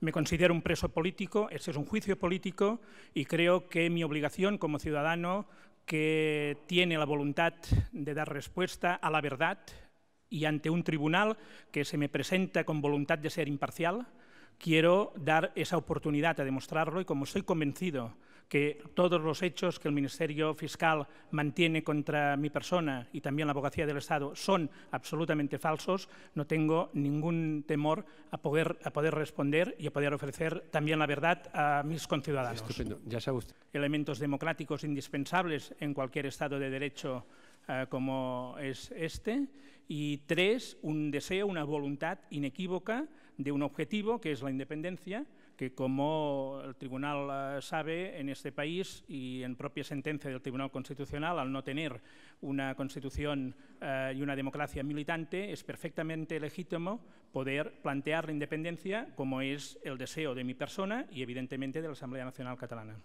Me considero un preso político, ese es un juicio político y creo que mi obligación como ciudadano que tiene la voluntad de dar respuesta a la verdad y ante un tribunal que se me presenta con voluntad de ser imparcial, quiero dar esa oportunidad a demostrarlo y como estoy convencido que todos los hechos que el Ministerio Fiscal mantiene contra mi persona y también la abogacía del Estado son absolutamente falsos, no tengo ningún temor a poder, a poder responder y a poder ofrecer también la verdad a mis conciudadanos. ya Elementos democráticos indispensables en cualquier Estado de Derecho Eh, como es este, y tres, un deseo, una voluntad inequívoca de un objetivo, que es la independencia, que como el Tribunal eh, sabe, en este país y en propia sentencia del Tribunal Constitucional, al no tener una Constitución eh, y una democracia militante, es perfectamente legítimo poder plantear la independencia como es el deseo de mi persona y evidentemente de la Asamblea Nacional Catalana.